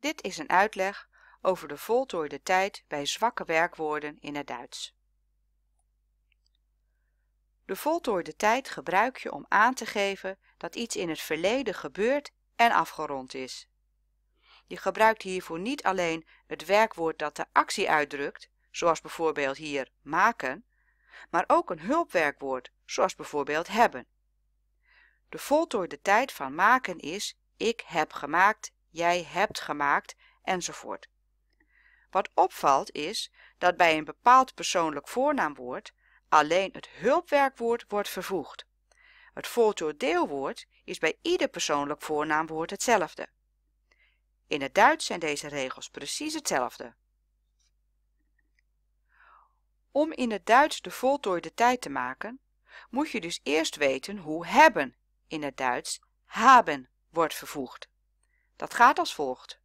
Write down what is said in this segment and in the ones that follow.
Dit is een uitleg over de voltooide tijd bij zwakke werkwoorden in het Duits. De voltooide tijd gebruik je om aan te geven dat iets in het verleden gebeurd en afgerond is. Je gebruikt hiervoor niet alleen het werkwoord dat de actie uitdrukt, zoals bijvoorbeeld hier maken, maar ook een hulpwerkwoord, zoals bijvoorbeeld hebben. De voltooide tijd van maken is ik heb gemaakt jij hebt gemaakt enzovoort. Wat opvalt is dat bij een bepaald persoonlijk voornaamwoord alleen het hulpwerkwoord wordt vervoegd. Het voltooid deelwoord is bij ieder persoonlijk voornaamwoord hetzelfde. In het Duits zijn deze regels precies hetzelfde. Om in het Duits de voltooide tijd te maken, moet je dus eerst weten hoe hebben in het Duits haben wordt vervoegd. Dat gaat als volgt.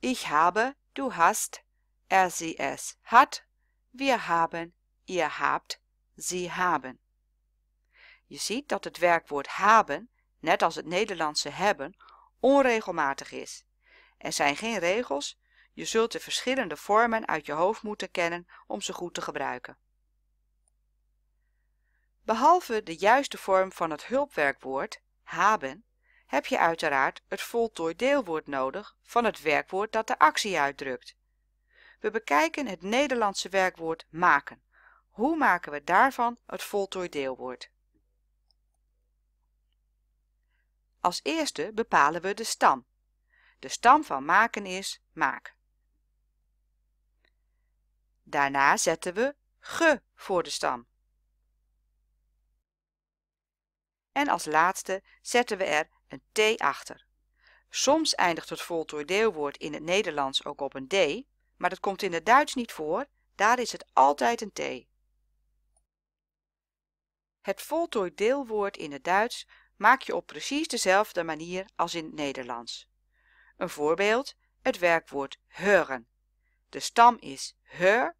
Ich habe, du hast, er sie es hat, wir haben, ihr habt, sie haben. Je ziet dat het werkwoord haben, net als het Nederlandse hebben, onregelmatig is. Er zijn geen regels, je zult de verschillende vormen uit je hoofd moeten kennen om ze goed te gebruiken. Behalve de juiste vorm van het hulpwerkwoord haben heb je uiteraard het voltooid deelwoord nodig van het werkwoord dat de actie uitdrukt. We bekijken het Nederlandse werkwoord maken. Hoe maken we daarvan het voltooid deelwoord? Als eerste bepalen we de stam. De stam van maken is maak. Daarna zetten we ge voor de stam. en als laatste zetten we er een t achter. Soms eindigt het voltooid deelwoord in het Nederlands ook op een d, maar dat komt in het Duits niet voor, daar is het altijd een t. Het voltooid deelwoord in het Duits maak je op precies dezelfde manier als in het Nederlands. Een voorbeeld, het werkwoord huren. De stam is hör,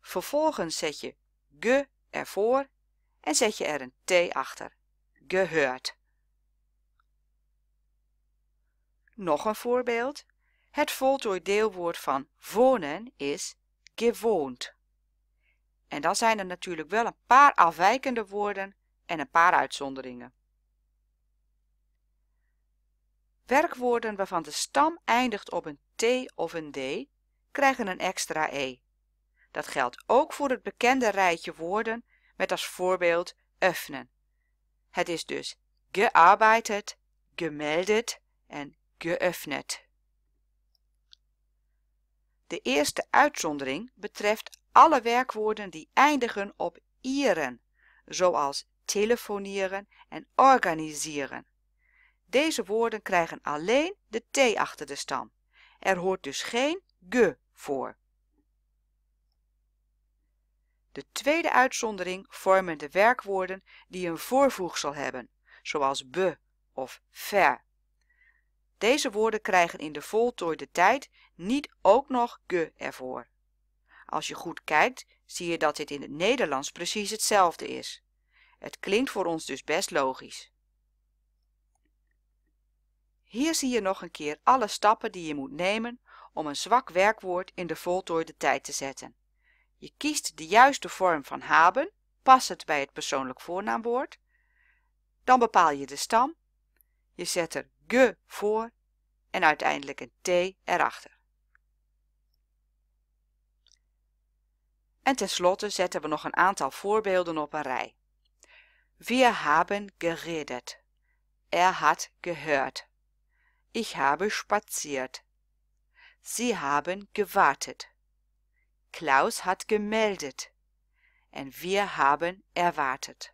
vervolgens zet je ge ervoor en zet je er een t achter gehört. Nog een voorbeeld. Het voltooid deelwoord van wonen is gewoond. En dan zijn er natuurlijk wel een paar afwijkende woorden en een paar uitzonderingen. Werkwoorden waarvan de stam eindigt op een t of een d krijgen een extra e. Dat geldt ook voor het bekende rijtje woorden met als voorbeeld öffnen. Het is dus gearbeitet, gemeldet en geöffnet. De eerste uitzondering betreft alle werkwoorden die eindigen op ieren, zoals telefoneren en organiseren. Deze woorden krijgen alleen de t achter de stam. Er hoort dus geen ge voor de tweede uitzondering vormen de werkwoorden die een voorvoegsel hebben zoals be of ver deze woorden krijgen in de voltooide tijd niet ook nog ge ervoor als je goed kijkt zie je dat dit in het Nederlands precies hetzelfde is het klinkt voor ons dus best logisch hier zie je nog een keer alle stappen die je moet nemen om een zwak werkwoord in de voltooide tijd te zetten je kiest de juiste vorm van haben, pas het bij het persoonlijk voornaamwoord. Dan bepaal je de stam. Je zet er ge voor en uiteindelijk een t erachter. En tenslotte zetten we nog een aantal voorbeelden op een rij. Wir haben geredet. Er hat gehört. Ich habe spaziert. Sie haben gewartet. Klaus hat gemeldet und wir haben erwartet.